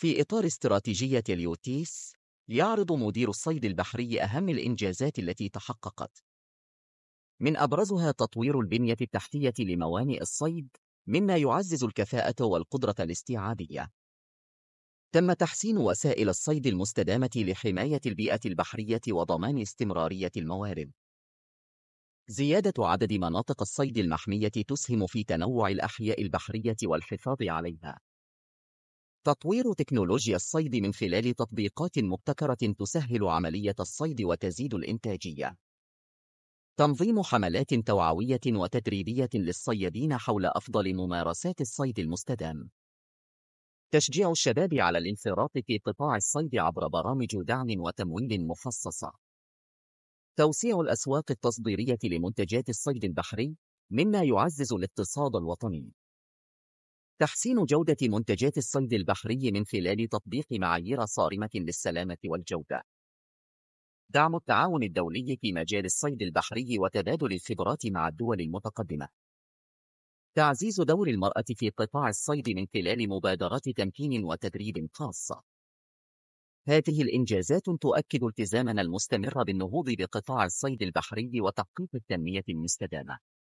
في إطار استراتيجية اليوتيس يعرض مدير الصيد البحري أهم الإنجازات التي تحققت من أبرزها تطوير البنية التحتية لموانئ الصيد مما يعزز الكفاءة والقدرة الاستيعابية تم تحسين وسائل الصيد المستدامة لحماية البيئة البحرية وضمان استمرارية الموارد زيادة عدد مناطق الصيد المحمية تسهم في تنوع الأحياء البحرية والحفاظ عليها تطوير تكنولوجيا الصيد من خلال تطبيقات مبتكرة تسهل عملية الصيد وتزيد الإنتاجية. تنظيم حملات توعوية وتدريبية للصيادين حول أفضل ممارسات الصيد المستدام. تشجيع الشباب على الانخراط في قطاع الصيد عبر برامج دعم وتمويل مخصصة. توسيع الأسواق التصديرية لمنتجات الصيد البحري، مما يعزز الاقتصاد الوطني. تحسين جودة منتجات الصيد البحري من خلال تطبيق معايير صارمة للسلامة والجودة. دعم التعاون الدولي في مجال الصيد البحري وتبادل الخبرات مع الدول المتقدمة. تعزيز دور المرأة في قطاع الصيد من خلال مبادرات تمكين وتدريب خاصة. هذه الإنجازات تؤكد التزامنا المستمر بالنهوض بقطاع الصيد البحري وتحقيق التنمية المستدامة.